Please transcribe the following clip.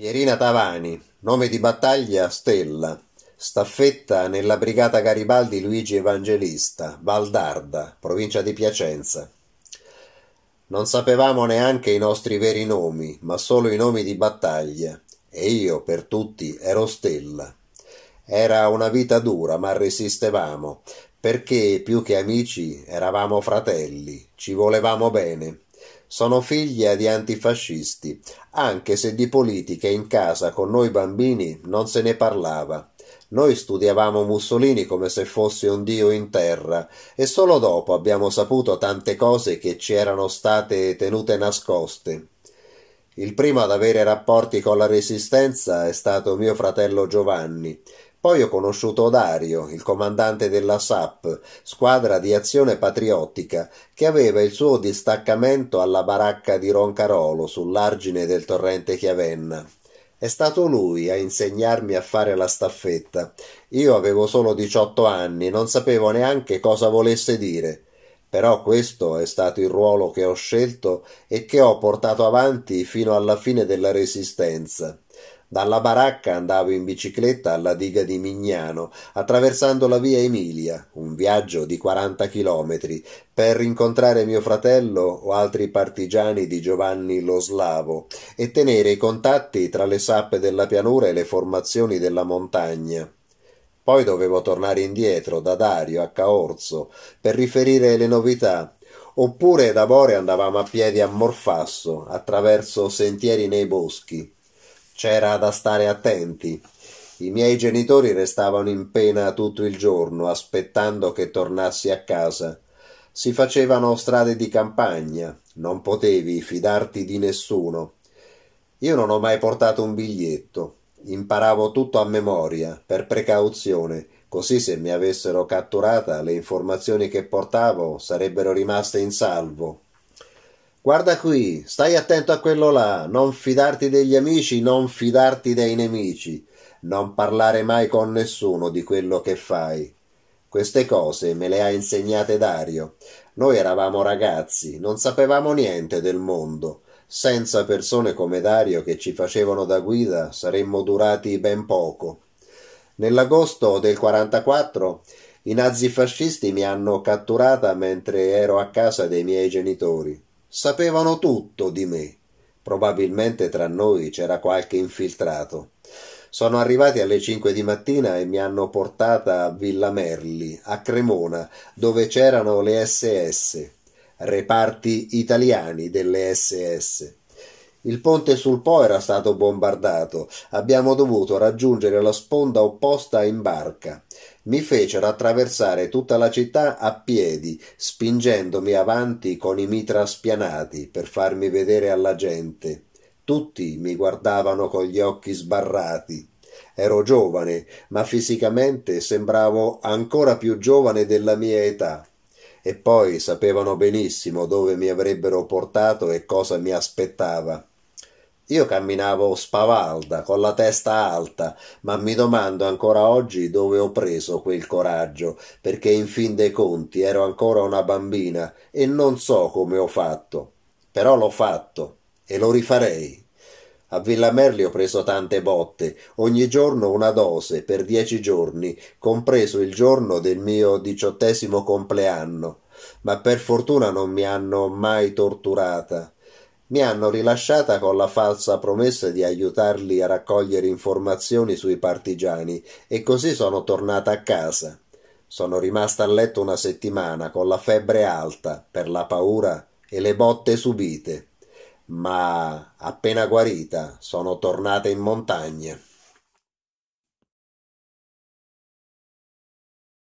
Pierina Tavani, nome di battaglia Stella, staffetta nella brigata Garibaldi Luigi Evangelista, Valdarda, provincia di Piacenza. Non sapevamo neanche i nostri veri nomi, ma solo i nomi di battaglia, e io per tutti ero Stella. Era una vita dura, ma resistevamo, perché più che amici eravamo fratelli, ci volevamo bene. Sono figlia di antifascisti, anche se di politica in casa con noi bambini non se ne parlava. Noi studiavamo Mussolini come se fosse un dio in terra e solo dopo abbiamo saputo tante cose che ci erano state tenute nascoste. Il primo ad avere rapporti con la Resistenza è stato mio fratello Giovanni, poi ho conosciuto Dario, il comandante della SAP, squadra di azione patriottica, che aveva il suo distaccamento alla baracca di Roncarolo, sull'argine del torrente Chiavenna. È stato lui a insegnarmi a fare la staffetta. Io avevo solo 18 anni, non sapevo neanche cosa volesse dire. Però questo è stato il ruolo che ho scelto e che ho portato avanti fino alla fine della Resistenza. Dalla baracca andavo in bicicletta alla diga di Mignano, attraversando la via Emilia, un viaggio di 40 chilometri, per rincontrare mio fratello o altri partigiani di Giovanni lo Slavo e tenere i contatti tra le sappe della pianura e le formazioni della montagna. Poi dovevo tornare indietro da Dario a Caorzo per riferire le novità oppure da Bore andavamo a piedi a Morfasso, attraverso sentieri nei boschi. C'era da stare attenti. I miei genitori restavano in pena tutto il giorno, aspettando che tornassi a casa. Si facevano strade di campagna, non potevi fidarti di nessuno. Io non ho mai portato un biglietto, imparavo tutto a memoria, per precauzione, così se mi avessero catturata le informazioni che portavo sarebbero rimaste in salvo. Guarda qui, stai attento a quello là, non fidarti degli amici, non fidarti dei nemici, non parlare mai con nessuno di quello che fai. Queste cose me le ha insegnate Dario. Noi eravamo ragazzi, non sapevamo niente del mondo. Senza persone come Dario che ci facevano da guida saremmo durati ben poco. Nell'agosto del 44 i nazifascisti mi hanno catturata mentre ero a casa dei miei genitori. Sapevano tutto di me. Probabilmente tra noi c'era qualche infiltrato. Sono arrivati alle 5 di mattina e mi hanno portata a Villa Merli, a Cremona, dove c'erano le SS, reparti italiani delle SS. Il ponte sul Po era stato bombardato. Abbiamo dovuto raggiungere la sponda opposta in barca. Mi fecero attraversare tutta la città a piedi, spingendomi avanti con i mitra spianati per farmi vedere alla gente. Tutti mi guardavano con gli occhi sbarrati. Ero giovane, ma fisicamente sembravo ancora più giovane della mia età e poi sapevano benissimo dove mi avrebbero portato e cosa mi aspettava. Io camminavo spavalda, con la testa alta, ma mi domando ancora oggi dove ho preso quel coraggio, perché in fin dei conti ero ancora una bambina e non so come ho fatto. Però l'ho fatto e lo rifarei. A Villa Merli ho preso tante botte, ogni giorno una dose, per dieci giorni, compreso il giorno del mio diciottesimo compleanno, ma per fortuna non mi hanno mai torturata mi hanno rilasciata con la falsa promessa di aiutarli a raccogliere informazioni sui partigiani e così sono tornata a casa. Sono rimasta a letto una settimana con la febbre alta per la paura e le botte subite. Ma appena guarita sono tornata in montagna.